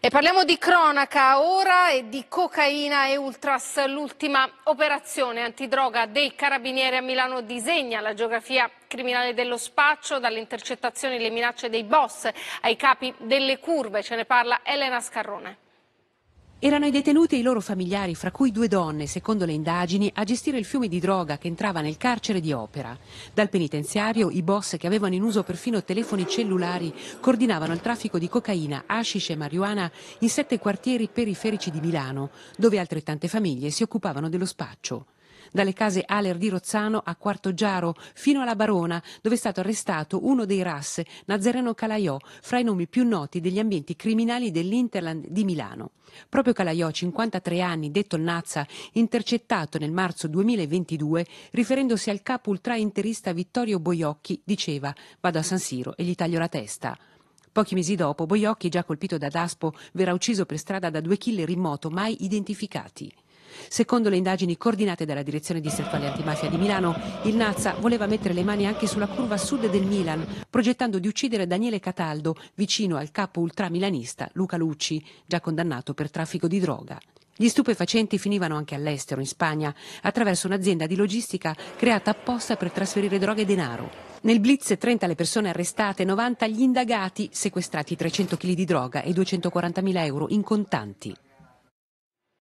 E parliamo di cronaca ora e di cocaina e ultras. L'ultima operazione antidroga dei carabinieri a Milano disegna la geografia criminale dello spaccio, dalle intercettazioni e le minacce dei boss ai capi delle curve. Ce ne parla Elena Scarrone. Erano i detenuti e i loro familiari, fra cui due donne, secondo le indagini, a gestire il fiume di droga che entrava nel carcere di Opera. Dal penitenziario i boss che avevano in uso perfino telefoni cellulari coordinavano il traffico di cocaina, hashish e marijuana in sette quartieri periferici di Milano, dove altrettante famiglie si occupavano dello spaccio dalle case Aler di Rozzano a Quarto Giaro fino alla Barona, dove è stato arrestato uno dei RAS, Nazareno Calaiò, fra i nomi più noti degli ambienti criminali dell'Interland di Milano. Proprio Calaiò, 53 anni, detto Nazza, intercettato nel marzo 2022, riferendosi al capo ultrainterista Vittorio Boiocchi, diceva «Vado a San Siro e gli taglio la testa». Pochi mesi dopo, Boiocchi, già colpito da Daspo, verrà ucciso per strada da due killer in moto mai identificati. Secondo le indagini coordinate dalla direzione distrettuale antimafia di Milano, il Nazza voleva mettere le mani anche sulla curva sud del Milan, progettando di uccidere Daniele Cataldo, vicino al capo ultramilanista Luca Lucci, già condannato per traffico di droga. Gli stupefacenti finivano anche all'estero, in Spagna, attraverso un'azienda di logistica creata apposta per trasferire droga e denaro. Nel blitz 30 le persone arrestate, 90 gli indagati, sequestrati 300 kg di droga e 240.000 euro in contanti.